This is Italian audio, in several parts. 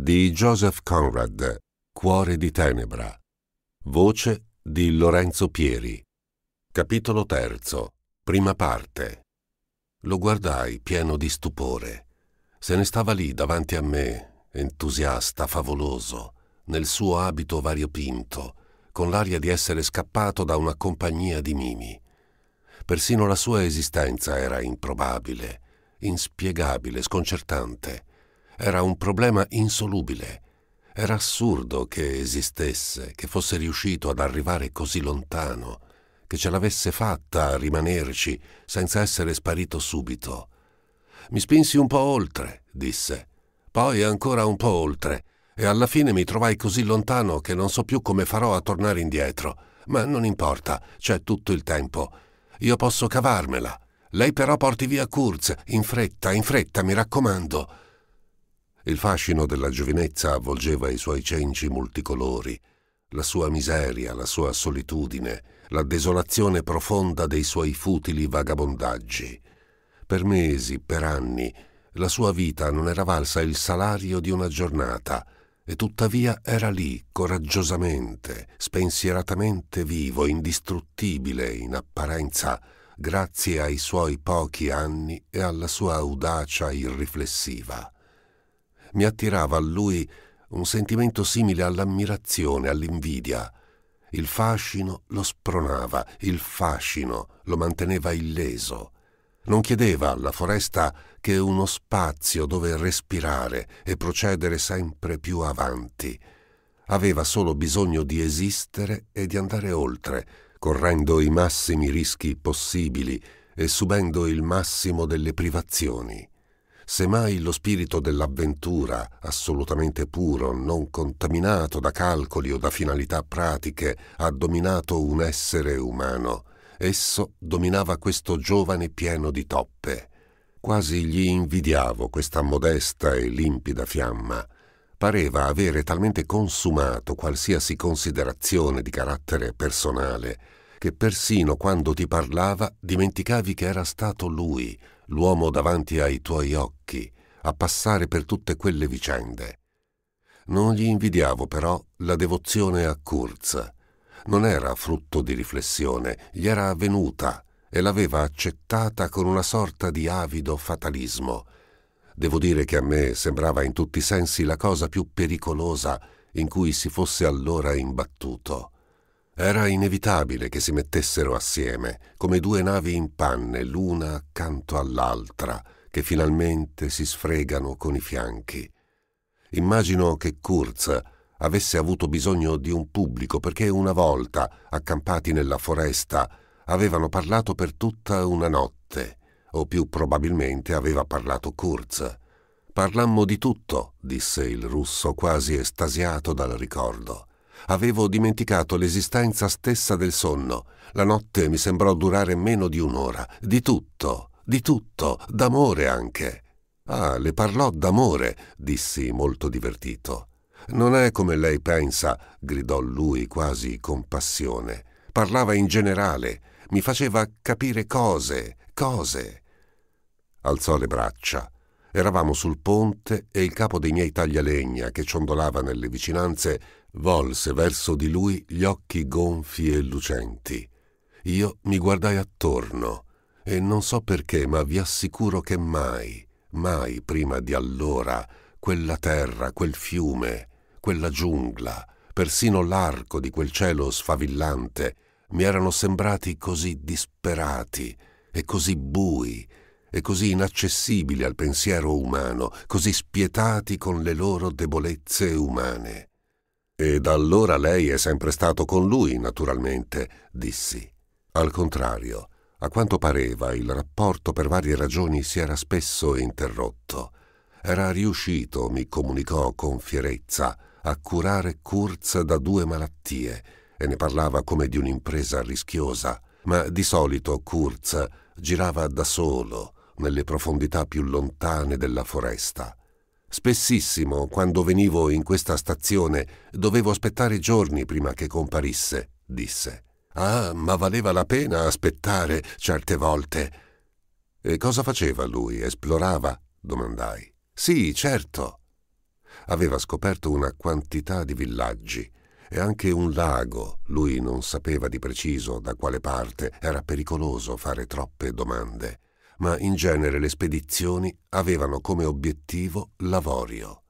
di Joseph Conrad, Cuore di tenebra. Voce di Lorenzo Pieri. Capitolo terzo. Prima parte. Lo guardai pieno di stupore. Se ne stava lì davanti a me, entusiasta, favoloso, nel suo abito variopinto, con l'aria di essere scappato da una compagnia di mimi. Persino la sua esistenza era improbabile, inspiegabile, sconcertante. Era un problema insolubile. Era assurdo che esistesse, che fosse riuscito ad arrivare così lontano, che ce l'avesse fatta a rimanerci senza essere sparito subito. Mi spinsi un po' oltre, disse, poi ancora un po' oltre, e alla fine mi trovai così lontano che non so più come farò a tornare indietro, ma non importa, c'è tutto il tempo. Io posso cavarmela. Lei però porti via Kurz, in fretta, in fretta, mi raccomando. Il fascino della giovinezza avvolgeva i suoi cenci multicolori, la sua miseria, la sua solitudine, la desolazione profonda dei suoi futili vagabondaggi. Per mesi, per anni, la sua vita non era valsa il salario di una giornata, e tuttavia era lì, coraggiosamente, spensieratamente vivo, indistruttibile in apparenza, grazie ai suoi pochi anni e alla sua audacia irriflessiva mi attirava a lui un sentimento simile all'ammirazione, all'invidia. Il fascino lo spronava, il fascino lo manteneva illeso. Non chiedeva alla foresta che uno spazio dove respirare e procedere sempre più avanti. Aveva solo bisogno di esistere e di andare oltre, correndo i massimi rischi possibili e subendo il massimo delle privazioni semmai lo spirito dell'avventura, assolutamente puro, non contaminato da calcoli o da finalità pratiche, ha dominato un essere umano. Esso dominava questo giovane pieno di toppe. Quasi gli invidiavo questa modesta e limpida fiamma. Pareva avere talmente consumato qualsiasi considerazione di carattere personale che persino quando ti parlava dimenticavi che era stato lui l'uomo davanti ai tuoi occhi, a passare per tutte quelle vicende. Non gli invidiavo però la devozione a Kurz. Non era frutto di riflessione, gli era avvenuta e l'aveva accettata con una sorta di avido fatalismo. Devo dire che a me sembrava in tutti i sensi la cosa più pericolosa in cui si fosse allora imbattuto. Era inevitabile che si mettessero assieme, come due navi in panne, l'una accanto all'altra, che finalmente si sfregano con i fianchi. Immagino che Kurz avesse avuto bisogno di un pubblico perché una volta, accampati nella foresta, avevano parlato per tutta una notte, o più probabilmente aveva parlato Kurz. Parlammo di tutto, disse il russo quasi estasiato dal ricordo. Avevo dimenticato l'esistenza stessa del sonno. La notte mi sembrò durare meno di un'ora. Di tutto, di tutto, d'amore anche. Ah, le parlò d'amore, dissi molto divertito. Non è come lei pensa, gridò lui quasi con passione. Parlava in generale, mi faceva capire cose, cose. Alzò le braccia. Eravamo sul ponte e il capo dei miei taglialegna, che ciondolava nelle vicinanze, volse verso di lui gli occhi gonfi e lucenti. Io mi guardai attorno e non so perché, ma vi assicuro che mai, mai prima di allora, quella terra, quel fiume, quella giungla, persino l'arco di quel cielo sfavillante, mi erano sembrati così disperati e così bui e così inaccessibili al pensiero umano, così spietati con le loro debolezze umane. E da allora lei è sempre stato con lui, naturalmente, dissi. Al contrario, a quanto pareva, il rapporto per varie ragioni si era spesso interrotto. Era riuscito, mi comunicò con fierezza, a curare Kurz da due malattie e ne parlava come di un'impresa rischiosa, ma di solito Kurz girava da solo nelle profondità più lontane della foresta Spessissimo, quando venivo in questa stazione, dovevo aspettare giorni prima che comparisse, disse. Ah, ma valeva la pena aspettare certe volte. E cosa faceva lui? Esplorava? domandai. Sì, certo. Aveva scoperto una quantità di villaggi e anche un lago. Lui non sapeva di preciso da quale parte. Era pericoloso fare troppe domande ma in genere le spedizioni avevano come obiettivo l'avorio.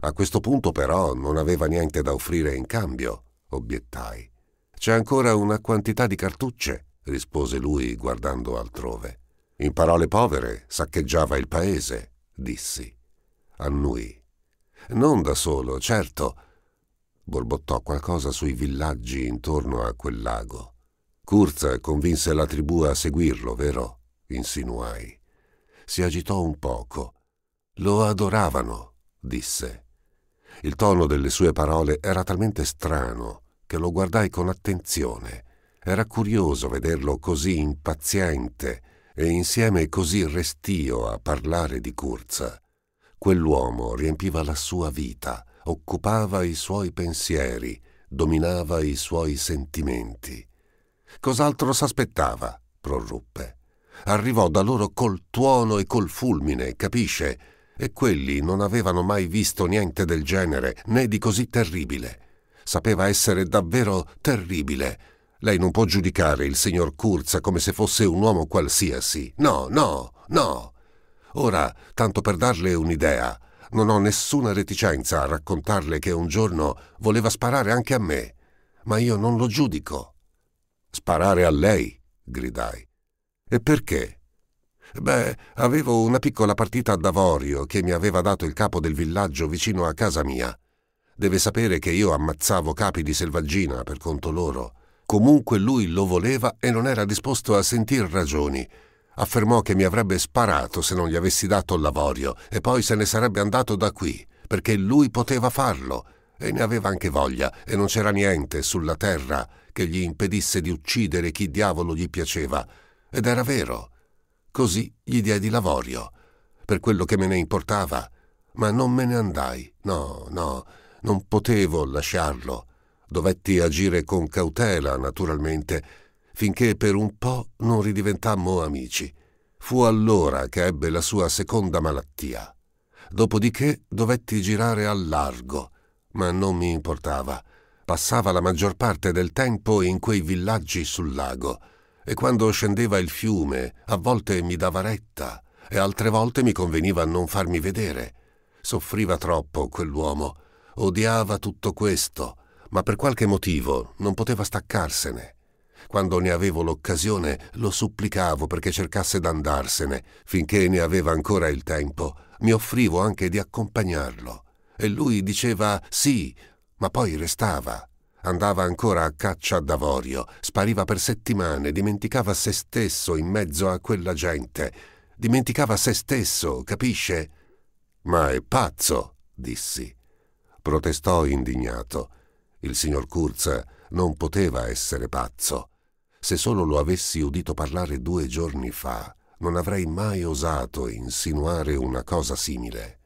A questo punto però non aveva niente da offrire in cambio, obiettai. C'è ancora una quantità di cartucce, rispose lui guardando altrove. In parole povere, saccheggiava il paese, dissi. Annui. Non da solo, certo. Borbottò qualcosa sui villaggi intorno a quel lago. Curza convinse la tribù a seguirlo, vero? insinuai. Si agitò un poco. Lo adoravano, disse. Il tono delle sue parole era talmente strano che lo guardai con attenzione. Era curioso vederlo così impaziente e insieme così restio a parlare di Curza. Quell'uomo riempiva la sua vita, occupava i suoi pensieri, dominava i suoi sentimenti. Cos'altro s'aspettava? proruppe. Arrivò da loro col tuono e col fulmine, capisce? E quelli non avevano mai visto niente del genere, né di così terribile. Sapeva essere davvero terribile. Lei non può giudicare il signor Curza come se fosse un uomo qualsiasi. No, no, no. Ora, tanto per darle un'idea, non ho nessuna reticenza a raccontarle che un giorno voleva sparare anche a me, ma io non lo giudico. Sparare a lei, gridai. E perché? Beh, avevo una piccola partita a d'avorio che mi aveva dato il capo del villaggio vicino a casa mia. Deve sapere che io ammazzavo capi di selvaggina per conto loro. Comunque lui lo voleva e non era disposto a sentir ragioni. Affermò che mi avrebbe sparato se non gli avessi dato l'avorio e poi se ne sarebbe andato da qui, perché lui poteva farlo e ne aveva anche voglia e non c'era niente sulla terra che gli impedisse di uccidere chi diavolo gli piaceva ed era vero. Così gli diedi lavorio, per quello che me ne importava, ma non me ne andai. No, no, non potevo lasciarlo. Dovetti agire con cautela, naturalmente, finché per un po' non ridiventammo amici. Fu allora che ebbe la sua seconda malattia. Dopodiché dovetti girare al largo, ma non mi importava. Passava la maggior parte del tempo in quei villaggi sul lago e quando scendeva il fiume a volte mi dava retta e altre volte mi conveniva non farmi vedere. Soffriva troppo quell'uomo, odiava tutto questo, ma per qualche motivo non poteva staccarsene. Quando ne avevo l'occasione lo supplicavo perché cercasse d'andarsene, finché ne aveva ancora il tempo, mi offrivo anche di accompagnarlo. E lui diceva sì, ma poi restava. Andava ancora a caccia d'avorio, spariva per settimane, dimenticava se stesso in mezzo a quella gente. Dimenticava se stesso, capisce? Ma è pazzo, dissi. Protestò indignato. Il signor Kurz non poteva essere pazzo. Se solo lo avessi udito parlare due giorni fa, non avrei mai osato insinuare una cosa simile.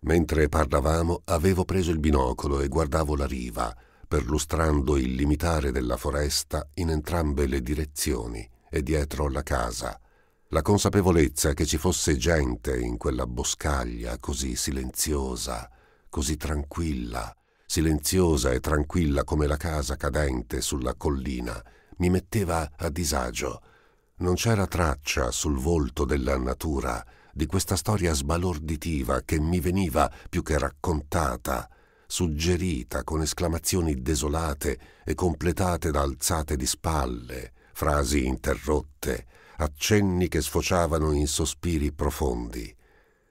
Mentre parlavamo, avevo preso il binocolo e guardavo la riva perlustrando il limitare della foresta in entrambe le direzioni e dietro la casa. La consapevolezza che ci fosse gente in quella boscaglia così silenziosa, così tranquilla, silenziosa e tranquilla come la casa cadente sulla collina, mi metteva a disagio. Non c'era traccia sul volto della natura di questa storia sbalorditiva che mi veniva più che raccontata, suggerita con esclamazioni desolate e completate da alzate di spalle, frasi interrotte, accenni che sfociavano in sospiri profondi.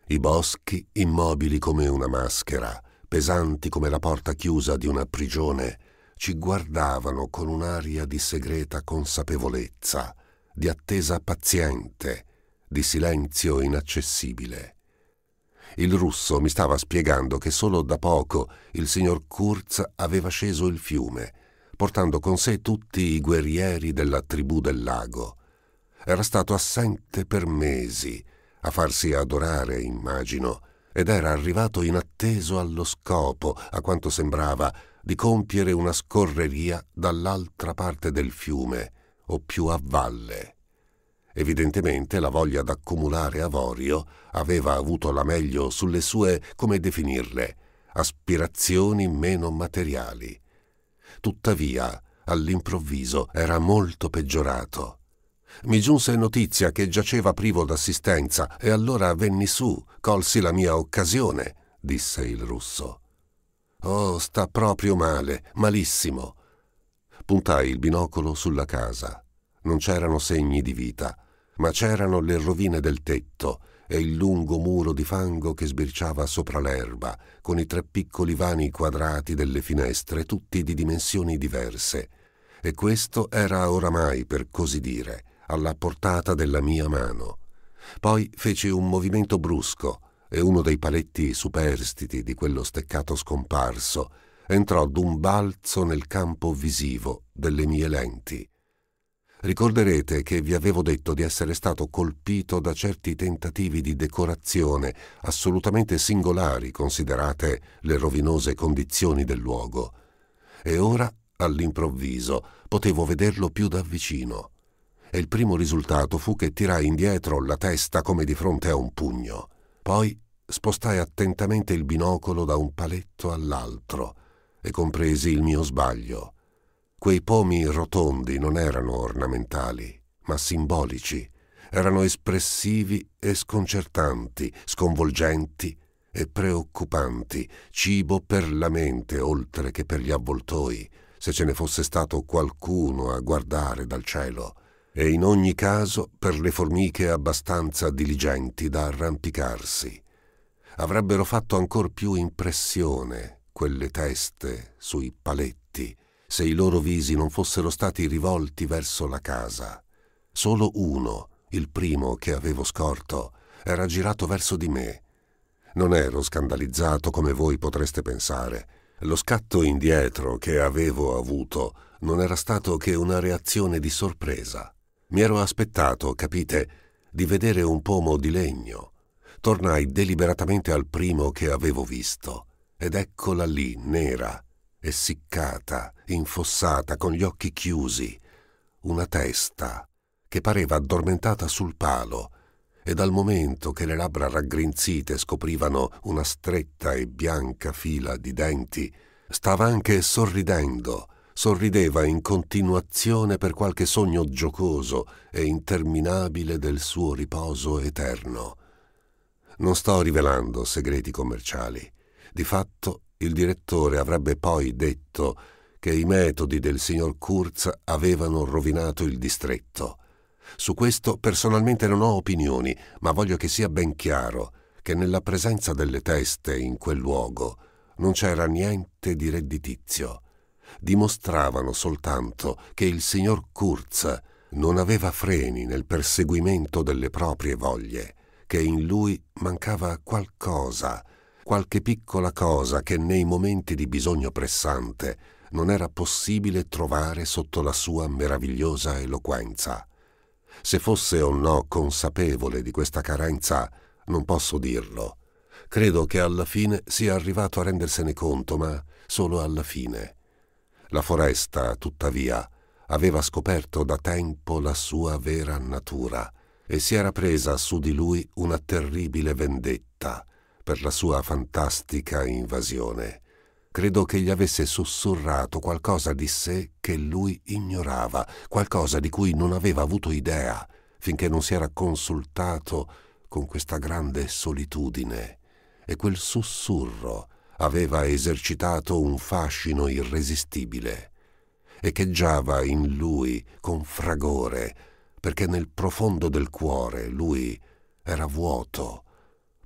I boschi, immobili come una maschera, pesanti come la porta chiusa di una prigione, ci guardavano con un'aria di segreta consapevolezza, di attesa paziente, di silenzio inaccessibile. Il russo mi stava spiegando che solo da poco il signor Kurz aveva sceso il fiume, portando con sé tutti i guerrieri della tribù del lago. Era stato assente per mesi, a farsi adorare, immagino, ed era arrivato inatteso allo scopo, a quanto sembrava, di compiere una scorreria dall'altra parte del fiume, o più a valle. Evidentemente la voglia d'accumulare avorio aveva avuto la meglio sulle sue, come definirle, aspirazioni meno materiali. Tuttavia, all'improvviso era molto peggiorato. Mi giunse notizia che giaceva privo d'assistenza e allora venni su, colsi la mia occasione, disse il russo. Oh, sta proprio male, malissimo. Puntai il binocolo sulla casa. Non c'erano segni di vita ma c'erano le rovine del tetto e il lungo muro di fango che sbirciava sopra l'erba, con i tre piccoli vani quadrati delle finestre, tutti di dimensioni diverse. E questo era oramai, per così dire, alla portata della mia mano. Poi feci un movimento brusco e uno dei paletti superstiti di quello steccato scomparso entrò d'un balzo nel campo visivo delle mie lenti. Ricorderete che vi avevo detto di essere stato colpito da certi tentativi di decorazione assolutamente singolari considerate le rovinose condizioni del luogo. E ora, all'improvviso, potevo vederlo più da vicino. E il primo risultato fu che tirai indietro la testa come di fronte a un pugno. Poi spostai attentamente il binocolo da un paletto all'altro e compresi il mio sbaglio. Quei pomi rotondi non erano ornamentali, ma simbolici, erano espressivi e sconcertanti, sconvolgenti e preoccupanti, cibo per la mente oltre che per gli avvoltoi, se ce ne fosse stato qualcuno a guardare dal cielo, e in ogni caso per le formiche abbastanza diligenti da arrampicarsi. Avrebbero fatto ancor più impressione quelle teste sui paletti se i loro visi non fossero stati rivolti verso la casa. Solo uno, il primo che avevo scorto, era girato verso di me. Non ero scandalizzato come voi potreste pensare. Lo scatto indietro che avevo avuto non era stato che una reazione di sorpresa. Mi ero aspettato, capite, di vedere un pomo di legno. Tornai deliberatamente al primo che avevo visto, ed eccola lì, nera, essiccata, infossata, con gli occhi chiusi, una testa che pareva addormentata sul palo e dal momento che le labbra raggrinzite scoprivano una stretta e bianca fila di denti, stava anche sorridendo, sorrideva in continuazione per qualche sogno giocoso e interminabile del suo riposo eterno. Non sto rivelando segreti commerciali. Di fatto il direttore avrebbe poi detto che i metodi del signor Kurz avevano rovinato il distretto. Su questo personalmente non ho opinioni, ma voglio che sia ben chiaro che nella presenza delle teste in quel luogo non c'era niente di redditizio. Dimostravano soltanto che il signor Kurz non aveva freni nel perseguimento delle proprie voglie, che in lui mancava qualcosa qualche piccola cosa che nei momenti di bisogno pressante non era possibile trovare sotto la sua meravigliosa eloquenza. Se fosse o no consapevole di questa carenza, non posso dirlo. Credo che alla fine sia arrivato a rendersene conto, ma solo alla fine. La foresta, tuttavia, aveva scoperto da tempo la sua vera natura e si era presa su di lui una terribile vendetta, per la sua fantastica invasione. Credo che gli avesse sussurrato qualcosa di sé che lui ignorava, qualcosa di cui non aveva avuto idea, finché non si era consultato con questa grande solitudine. E quel sussurro aveva esercitato un fascino irresistibile, echeggiava in lui con fragore, perché nel profondo del cuore lui era vuoto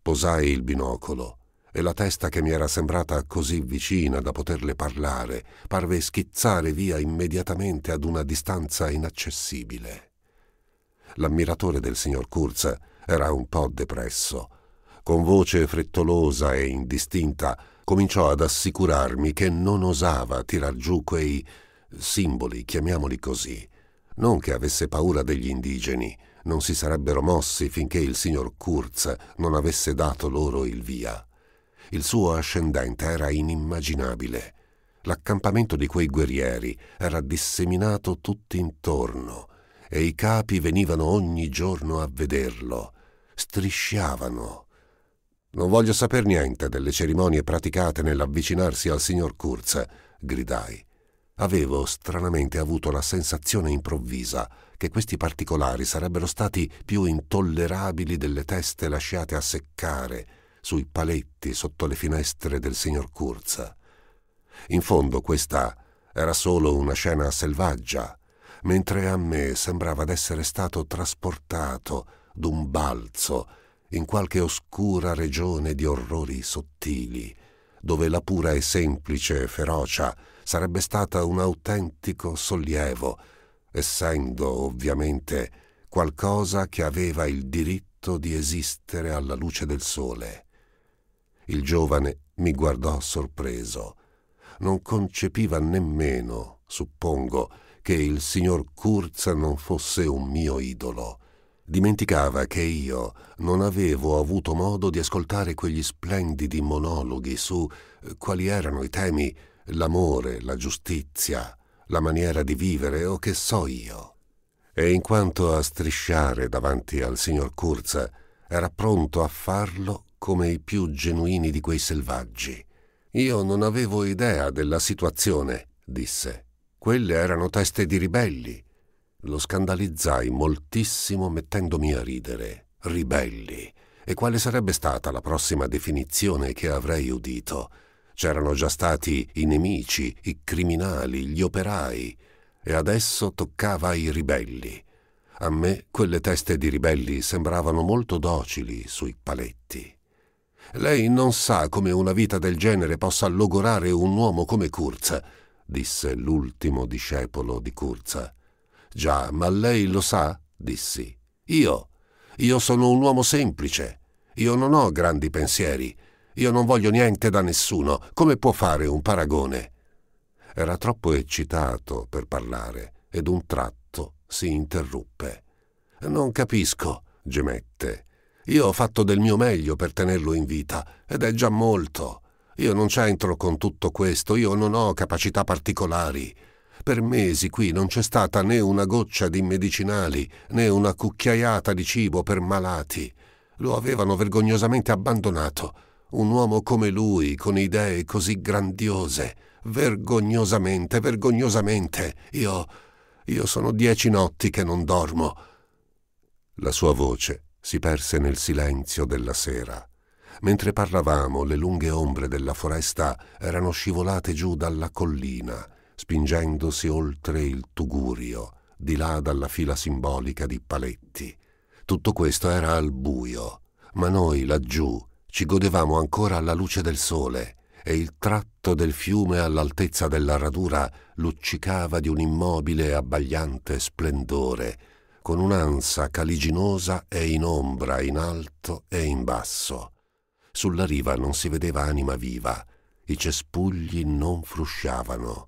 Posai il binocolo e la testa che mi era sembrata così vicina da poterle parlare parve schizzare via immediatamente ad una distanza inaccessibile. L'ammiratore del signor Kurz era un po' depresso. Con voce frettolosa e indistinta cominciò ad assicurarmi che non osava tirar giù quei simboli, chiamiamoli così. Non che avesse paura degli indigeni, non si sarebbero mossi finché il signor Kurz non avesse dato loro il via. Il suo ascendente era inimmaginabile. L'accampamento di quei guerrieri era disseminato tutt'intorno e i capi venivano ogni giorno a vederlo. Strisciavano. Non voglio saper niente delle cerimonie praticate nell'avvicinarsi al signor Kurz, gridai avevo stranamente avuto la sensazione improvvisa che questi particolari sarebbero stati più intollerabili delle teste lasciate a seccare sui paletti sotto le finestre del signor Curza. In fondo questa era solo una scena selvaggia, mentre a me sembrava d'essere stato trasportato d'un balzo in qualche oscura regione di orrori sottili, dove la pura e semplice ferocia sarebbe stata un autentico sollievo, essendo ovviamente qualcosa che aveva il diritto di esistere alla luce del sole. Il giovane mi guardò sorpreso. Non concepiva nemmeno, suppongo, che il signor Kurz non fosse un mio idolo. Dimenticava che io non avevo avuto modo di ascoltare quegli splendidi monologhi su eh, quali erano i temi l'amore, la giustizia, la maniera di vivere o che so io. E in quanto a strisciare davanti al signor Curza, era pronto a farlo come i più genuini di quei selvaggi. Io non avevo idea della situazione, disse. Quelle erano teste di ribelli. Lo scandalizzai moltissimo mettendomi a ridere. Ribelli. E quale sarebbe stata la prossima definizione che avrei udito? C'erano già stati i nemici, i criminali, gli operai, e adesso toccava ai ribelli. A me quelle teste di ribelli sembravano molto docili sui paletti. Lei non sa come una vita del genere possa logorare un uomo come Curza, disse l'ultimo discepolo di Curza. Già, ma lei lo sa? dissi. Io. Io sono un uomo semplice. Io non ho grandi pensieri. Io non voglio niente da nessuno. Come può fare un paragone? Era troppo eccitato per parlare ed un tratto si interruppe. Non capisco, gemette. Io ho fatto del mio meglio per tenerlo in vita ed è già molto. Io non c'entro con tutto questo, io non ho capacità particolari. Per mesi qui non c'è stata né una goccia di medicinali né una cucchiaiata di cibo per malati. Lo avevano vergognosamente abbandonato un uomo come lui, con idee così grandiose. Vergognosamente, vergognosamente. Io... io sono dieci notti che non dormo. La sua voce si perse nel silenzio della sera. Mentre parlavamo, le lunghe ombre della foresta erano scivolate giù dalla collina, spingendosi oltre il Tugurio, di là dalla fila simbolica di paletti. Tutto questo era al buio, ma noi laggiù, ci godevamo ancora la luce del sole e il tratto del fiume all'altezza della radura luccicava di un immobile e abbagliante splendore, con un'ansa caliginosa e in ombra in alto e in basso. Sulla riva non si vedeva anima viva, i cespugli non frusciavano.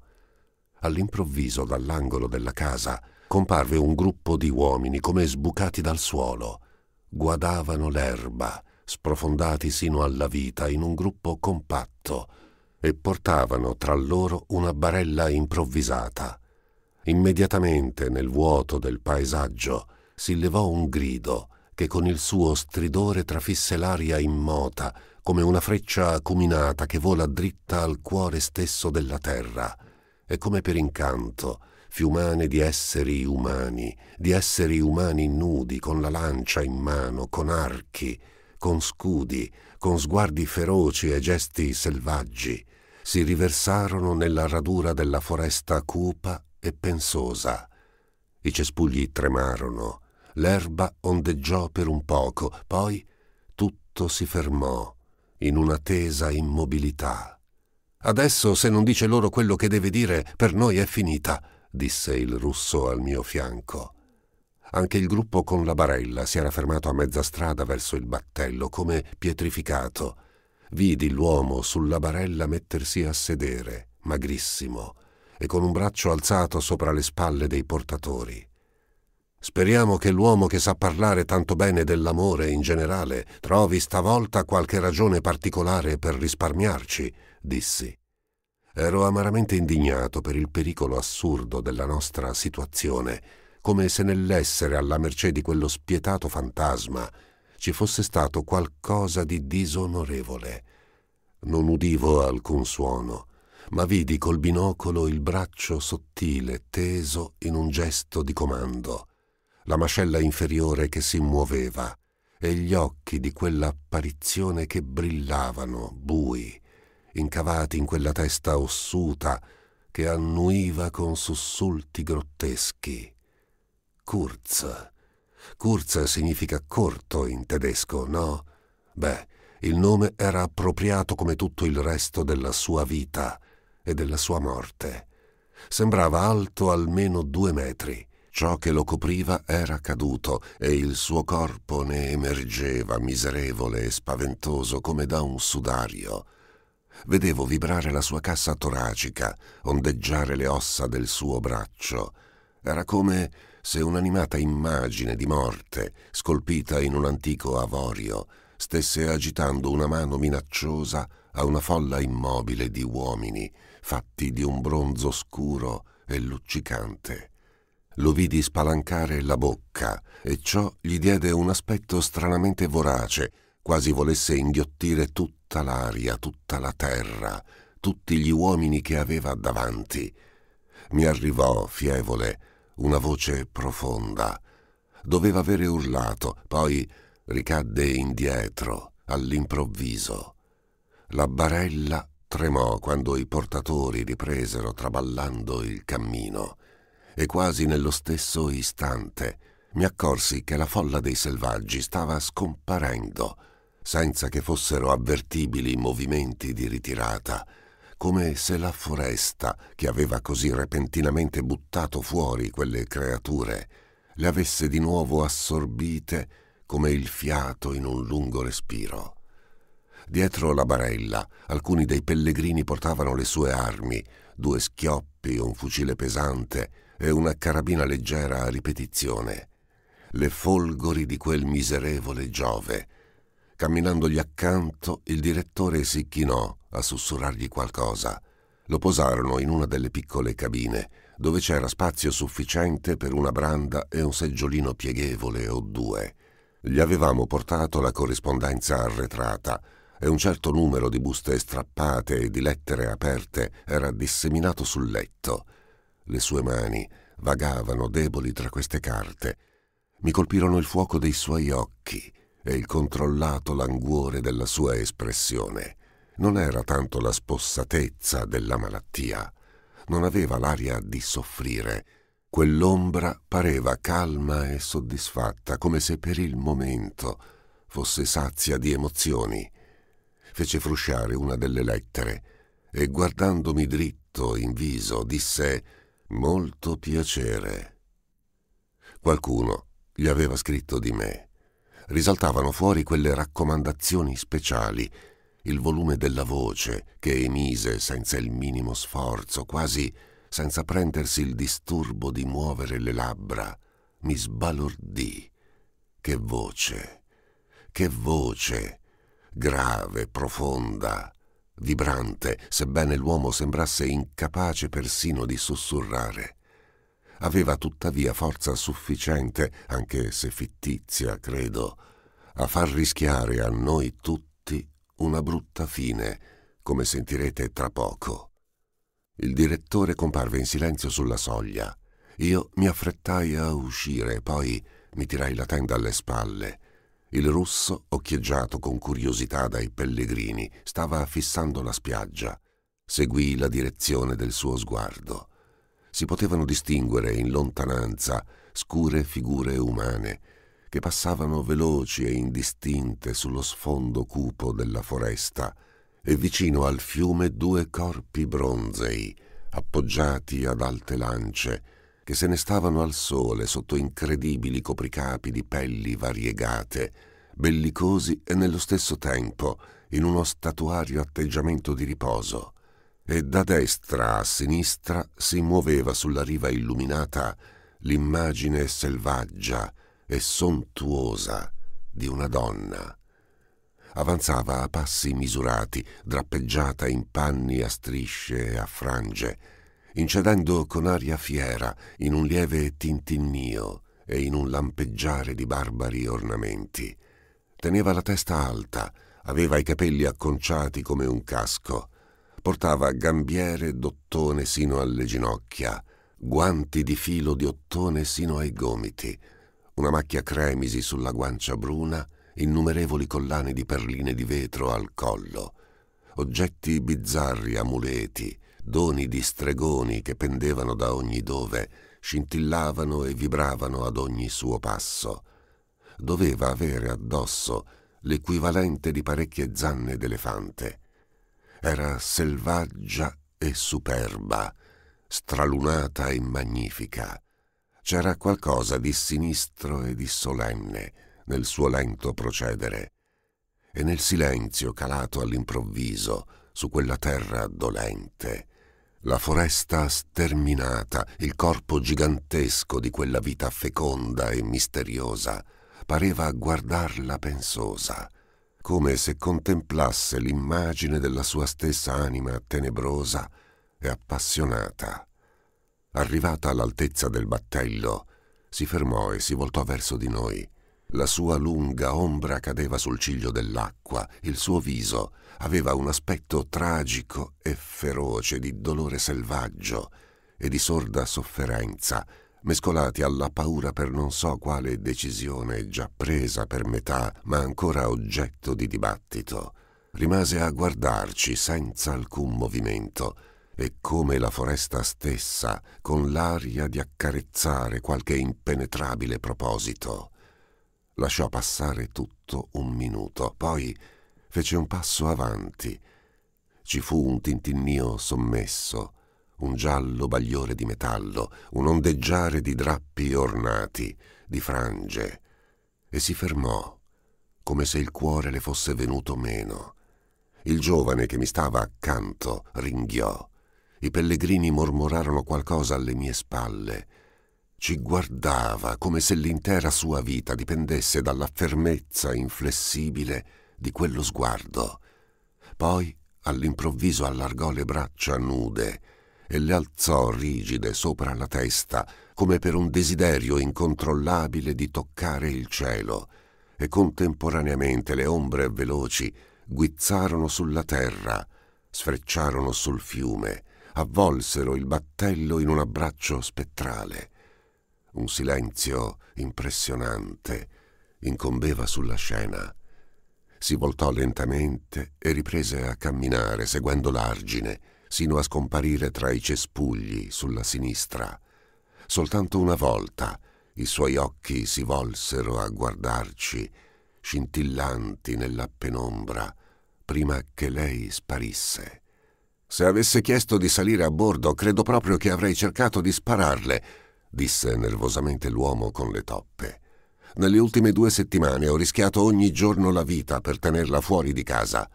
All'improvviso dall'angolo della casa comparve un gruppo di uomini come sbucati dal suolo. Guadavano l'erba, sprofondati sino alla vita in un gruppo compatto e portavano tra loro una barella improvvisata. Immediatamente nel vuoto del paesaggio si levò un grido che con il suo stridore trafisse l'aria immota come una freccia acuminata che vola dritta al cuore stesso della terra e come per incanto fiumane di esseri umani, di esseri umani nudi con la lancia in mano, con archi, con scudi, con sguardi feroci e gesti selvaggi, si riversarono nella radura della foresta cupa e pensosa. I cespugli tremarono, l'erba ondeggiò per un poco, poi tutto si fermò in una tesa immobilità. Adesso se non dice loro quello che deve dire, per noi è finita, disse il russo al mio fianco. Anche il gruppo con la barella si era fermato a mezza strada verso il battello, come pietrificato. Vidi l'uomo sulla barella mettersi a sedere, magrissimo, e con un braccio alzato sopra le spalle dei portatori. Speriamo che l'uomo che sa parlare tanto bene dell'amore in generale trovi stavolta qualche ragione particolare per risparmiarci, dissi. Ero amaramente indignato per il pericolo assurdo della nostra situazione come se nell'essere alla mercé di quello spietato fantasma ci fosse stato qualcosa di disonorevole. Non udivo alcun suono, ma vidi col binocolo il braccio sottile teso in un gesto di comando, la mascella inferiore che si muoveva e gli occhi di quell'apparizione che brillavano, bui, incavati in quella testa ossuta che annuiva con sussulti grotteschi. Kurz. Kurz significa corto in tedesco, no? Beh, il nome era appropriato come tutto il resto della sua vita e della sua morte. Sembrava alto almeno due metri. Ciò che lo copriva era caduto e il suo corpo ne emergeva miserevole e spaventoso come da un sudario. Vedevo vibrare la sua cassa toracica, ondeggiare le ossa del suo braccio. Era come se un'animata immagine di morte, scolpita in un antico avorio, stesse agitando una mano minacciosa a una folla immobile di uomini, fatti di un bronzo scuro e luccicante. Lo vidi spalancare la bocca e ciò gli diede un aspetto stranamente vorace, quasi volesse inghiottire tutta l'aria, tutta la terra, tutti gli uomini che aveva davanti. Mi arrivò, fievole, una voce profonda. Doveva avere urlato, poi ricadde indietro, all'improvviso. La barella tremò quando i portatori ripresero traballando il cammino e quasi nello stesso istante mi accorsi che la folla dei selvaggi stava scomparendo senza che fossero avvertibili movimenti di ritirata come se la foresta, che aveva così repentinamente buttato fuori quelle creature, le avesse di nuovo assorbite come il fiato in un lungo respiro. Dietro la barella alcuni dei pellegrini portavano le sue armi, due schioppi, un fucile pesante e una carabina leggera a ripetizione. Le folgori di quel miserevole Giove, Camminandogli accanto, il direttore si chinò a sussurrargli qualcosa. Lo posarono in una delle piccole cabine, dove c'era spazio sufficiente per una branda e un seggiolino pieghevole o due. Gli avevamo portato la corrispondenza arretrata e un certo numero di buste strappate e di lettere aperte era disseminato sul letto. Le sue mani vagavano deboli tra queste carte. Mi colpirono il fuoco dei suoi occhi e il controllato languore della sua espressione. Non era tanto la spossatezza della malattia, non aveva l'aria di soffrire. Quell'ombra pareva calma e soddisfatta, come se per il momento fosse sazia di emozioni. Fece frusciare una delle lettere e guardandomi dritto in viso disse molto piacere. Qualcuno gli aveva scritto di me risaltavano fuori quelle raccomandazioni speciali, il volume della voce che emise senza il minimo sforzo, quasi senza prendersi il disturbo di muovere le labbra, mi sbalordì. Che voce, che voce, grave, profonda, vibrante, sebbene l'uomo sembrasse incapace persino di sussurrare aveva tuttavia forza sufficiente, anche se fittizia, credo, a far rischiare a noi tutti una brutta fine, come sentirete tra poco. Il direttore comparve in silenzio sulla soglia. Io mi affrettai a uscire, poi mi tirai la tenda alle spalle. Il russo, occhieggiato con curiosità dai pellegrini, stava fissando la spiaggia. Seguì la direzione del suo sguardo si potevano distinguere in lontananza scure figure umane che passavano veloci e indistinte sullo sfondo cupo della foresta e vicino al fiume due corpi bronzei appoggiati ad alte lance che se ne stavano al sole sotto incredibili copricapi di pelli variegate, bellicosi e nello stesso tempo in uno statuario atteggiamento di riposo e da destra a sinistra si muoveva sulla riva illuminata l'immagine selvaggia e sontuosa di una donna. Avanzava a passi misurati, drappeggiata in panni a strisce e a frange, incedendo con aria fiera in un lieve tintinnio e in un lampeggiare di barbari ornamenti. Teneva la testa alta, aveva i capelli acconciati come un casco, Portava gambiere d'ottone sino alle ginocchia, guanti di filo di ottone sino ai gomiti, una macchia cremisi sulla guancia bruna, innumerevoli collane di perline di vetro al collo, oggetti bizzarri, amuleti, doni di stregoni che pendevano da ogni dove, scintillavano e vibravano ad ogni suo passo. Doveva avere addosso l'equivalente di parecchie zanne d'elefante era selvaggia e superba, stralunata e magnifica. C'era qualcosa di sinistro e di solenne nel suo lento procedere e nel silenzio calato all'improvviso su quella terra dolente. La foresta sterminata, il corpo gigantesco di quella vita feconda e misteriosa, pareva guardarla pensosa come se contemplasse l'immagine della sua stessa anima tenebrosa e appassionata. Arrivata all'altezza del battello, si fermò e si voltò verso di noi. La sua lunga ombra cadeva sul ciglio dell'acqua, il suo viso aveva un aspetto tragico e feroce di dolore selvaggio e di sorda sofferenza mescolati alla paura per non so quale decisione già presa per metà, ma ancora oggetto di dibattito, rimase a guardarci senza alcun movimento e come la foresta stessa, con l'aria di accarezzare qualche impenetrabile proposito. Lasciò passare tutto un minuto, poi fece un passo avanti. Ci fu un tintinnio sommesso, un giallo bagliore di metallo, un ondeggiare di drappi ornati, di frange, e si fermò, come se il cuore le fosse venuto meno. Il giovane che mi stava accanto ringhiò. I pellegrini mormorarono qualcosa alle mie spalle. Ci guardava come se l'intera sua vita dipendesse dalla fermezza inflessibile di quello sguardo. Poi all'improvviso allargò le braccia nude e le alzò rigide sopra la testa, come per un desiderio incontrollabile di toccare il cielo, e contemporaneamente le ombre veloci guizzarono sulla terra, sfrecciarono sul fiume, avvolsero il battello in un abbraccio spettrale. Un silenzio impressionante incombeva sulla scena. Si voltò lentamente e riprese a camminare seguendo l'argine, sino a scomparire tra i cespugli sulla sinistra. Soltanto una volta i suoi occhi si volsero a guardarci, scintillanti nella penombra, prima che lei sparisse. Se avesse chiesto di salire a bordo, credo proprio che avrei cercato di spararle, disse nervosamente l'uomo con le toppe. Nelle ultime due settimane ho rischiato ogni giorno la vita per tenerla fuori di casa.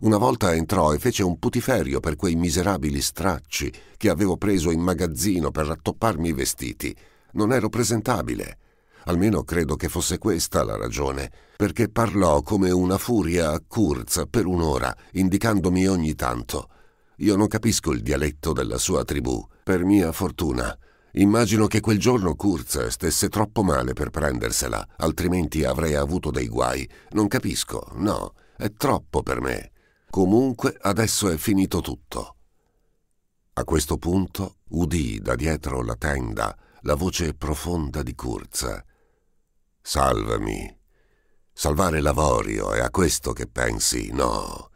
Una volta entrò e fece un putiferio per quei miserabili stracci che avevo preso in magazzino per rattopparmi i vestiti. Non ero presentabile. Almeno credo che fosse questa la ragione, perché parlò come una furia a Kurz per un'ora, indicandomi ogni tanto. Io non capisco il dialetto della sua tribù, per mia fortuna. Immagino che quel giorno Kurz stesse troppo male per prendersela, altrimenti avrei avuto dei guai. Non capisco, no, è troppo per me. Comunque adesso è finito tutto. A questo punto udì da dietro la tenda la voce profonda di Curza. Salvami. Salvare Lavorio è a questo che pensi? No.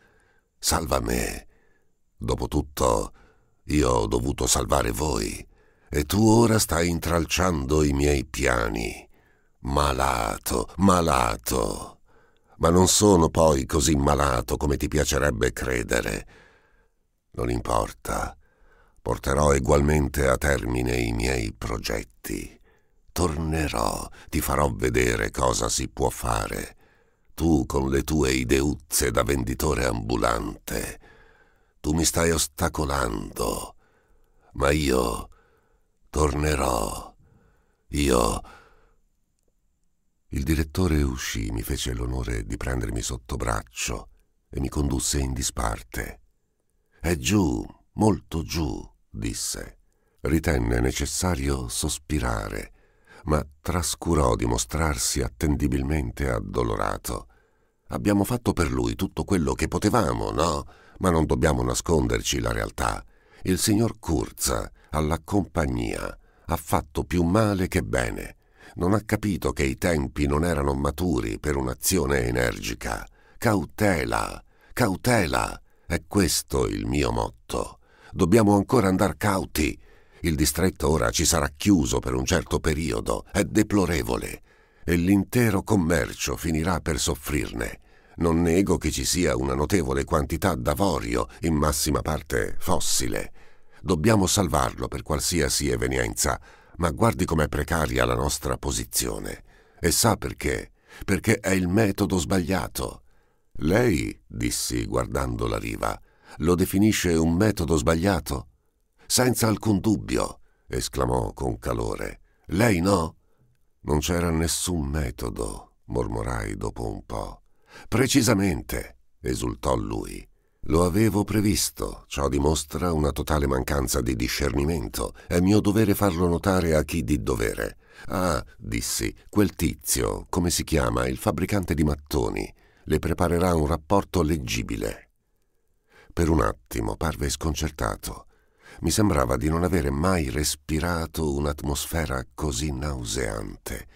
Salva me. Dopotutto, io ho dovuto salvare voi e tu ora stai intralciando i miei piani. Malato, malato ma non sono poi così malato come ti piacerebbe credere. Non importa, porterò egualmente a termine i miei progetti. Tornerò, ti farò vedere cosa si può fare. Tu con le tue ideuzze da venditore ambulante. Tu mi stai ostacolando, ma io tornerò. Io il direttore uscì, mi fece l'onore di prendermi sotto braccio e mi condusse in disparte. È giù, molto giù, disse. Ritenne necessario sospirare, ma trascurò di mostrarsi attendibilmente addolorato. Abbiamo fatto per lui tutto quello che potevamo, no? Ma non dobbiamo nasconderci la realtà. Il signor Curza, alla compagnia, ha fatto più male che bene non ha capito che i tempi non erano maturi per un'azione energica. Cautela, cautela, è questo il mio motto. Dobbiamo ancora andare cauti. Il distretto ora ci sarà chiuso per un certo periodo, è deplorevole, e l'intero commercio finirà per soffrirne. Non nego che ci sia una notevole quantità d'avorio, in massima parte fossile. Dobbiamo salvarlo per qualsiasi evenienza, ma guardi com'è precaria la nostra posizione. E sa perché? Perché è il metodo sbagliato. Lei, dissi guardando la riva, lo definisce un metodo sbagliato? Senza alcun dubbio, esclamò con calore. Lei no? Non c'era nessun metodo, mormorai dopo un po'. Precisamente, esultò lui. Lo avevo previsto, ciò dimostra una totale mancanza di discernimento, è mio dovere farlo notare a chi di dovere. Ah, dissi, quel tizio, come si chiama, il fabbricante di mattoni, le preparerà un rapporto leggibile. Per un attimo parve sconcertato. Mi sembrava di non avere mai respirato un'atmosfera così nauseante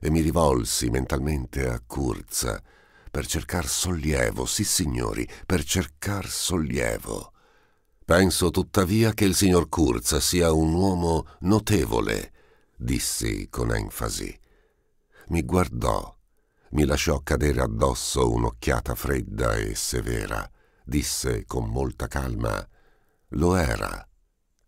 e mi rivolsi mentalmente a Curza, per cercar sollievo, sì signori, per cercar sollievo. Penso tuttavia che il signor Kurz sia un uomo notevole, dissi con enfasi. Mi guardò, mi lasciò cadere addosso un'occhiata fredda e severa, disse con molta calma lo era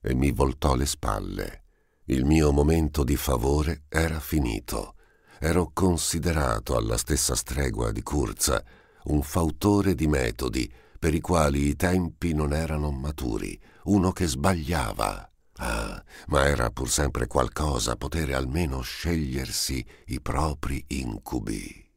e mi voltò le spalle. Il mio momento di favore era finito ero considerato alla stessa stregua di Curza un fautore di metodi per i quali i tempi non erano maturi, uno che sbagliava. Ah, ma era pur sempre qualcosa potere almeno scegliersi i propri incubi.